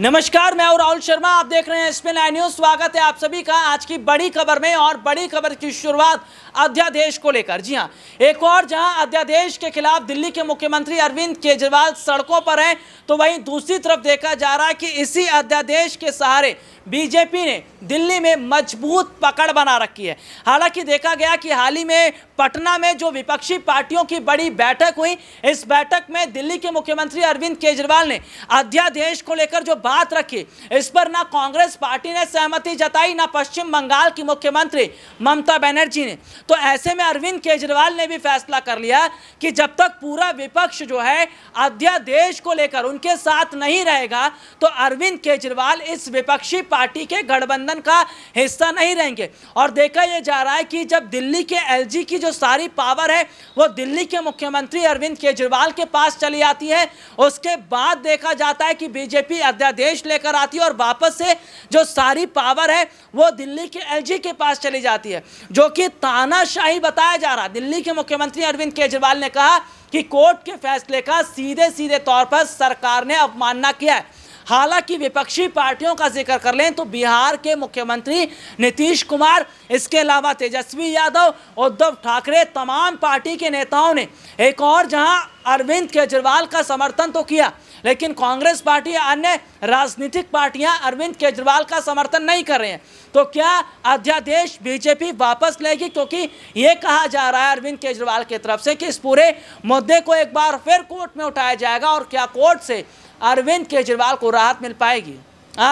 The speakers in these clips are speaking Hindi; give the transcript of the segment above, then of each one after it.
नमस्कार मैं और राहुल शर्मा आप देख रहे हैं इसमें लाइन न्यूज स्वागत है आप सभी का आज की बड़ी खबर में और बड़ी खबर की शुरुआत अध्यादेश को लेकर जी हां एक और जहां अध्यादेश के खिलाफ दिल्ली के मुख्यमंत्री अरविंद केजरीवाल सड़कों पर हैं तो वहीं दूसरी तरफ देखा जा रहा है कि इसी अध्यादेश के सहारे बीजेपी ने दिल्ली में मजबूत पकड़ बना रखी है हालांकि देखा गया कि हाल ही में पटना में जो विपक्षी पार्टियों की बड़ी बैठक हुई इस बैठक में दिल्ली के मुख्यमंत्री अरविंद केजरीवाल ने अध्यादेश को लेकर जो बात रखी इस पर ना कांग्रेस पार्टी ने सहमति जताई ना पश्चिम बंगाल की मुख्यमंत्री ममता बनर्जी ने तो ऐसे में अरविंद केजरीवाल ने भी फैसला कर लिया कि जब तक पूरा विपक्ष जो है अध्यादेश को लेकर उनके साथ नहीं रहेगा तो अरविंद केजरीवाल इस विपक्षी पार्टी के गठबंधन का हिस्सा नहीं रहेंगे और देखा यह जा रहा है कि जब दिल्ली के एलजी की जो सारी पावर है वो दिल्ली के मुख्यमंत्री अरविंद केजरीवाल के पास चली आती है उसके बाद देखा जाता है कि बीजेपी अध्यादेश लेकर आती है और वापस से जो सारी पावर है वो दिल्ली के एलजी के पास चली जाती है जो कि तानाशाही बताया जा रहा दिल्ली के मुख्यमंत्री अरविंद केजरीवाल ने कहा कि कोर्ट के फैसले का सीधे सीधे तौर पर सरकार ने अवमानना किया है हालांकि विपक्षी पार्टियों का जिक्र कर लें तो बिहार के मुख्यमंत्री नीतीश कुमार इसके अलावा तेजस्वी यादव उद्धव ठाकरे तमाम पार्टी के नेताओं ने एक और जहां अरविंद केजरीवाल का समर्थन तो किया लेकिन कांग्रेस पार्टी या अन्य राजनीतिक पार्टियां अरविंद केजरीवाल का समर्थन नहीं कर रहे हैं तो क्या अध्यादेश बीजेपी वापस लेगी क्योंकि ये कहा जा रहा है अरविंद केजरीवाल की के तरफ से कि इस पूरे मुद्दे को एक बार फिर कोर्ट में उठाया जाएगा और क्या कोर्ट से अरविंद केजरीवाल को राहत मिल पाएगी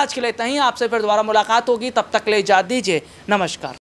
आज के लिए इतना आपसे फिर दोबारा मुलाकात होगी तब तक ले जा दीजिए नमस्कार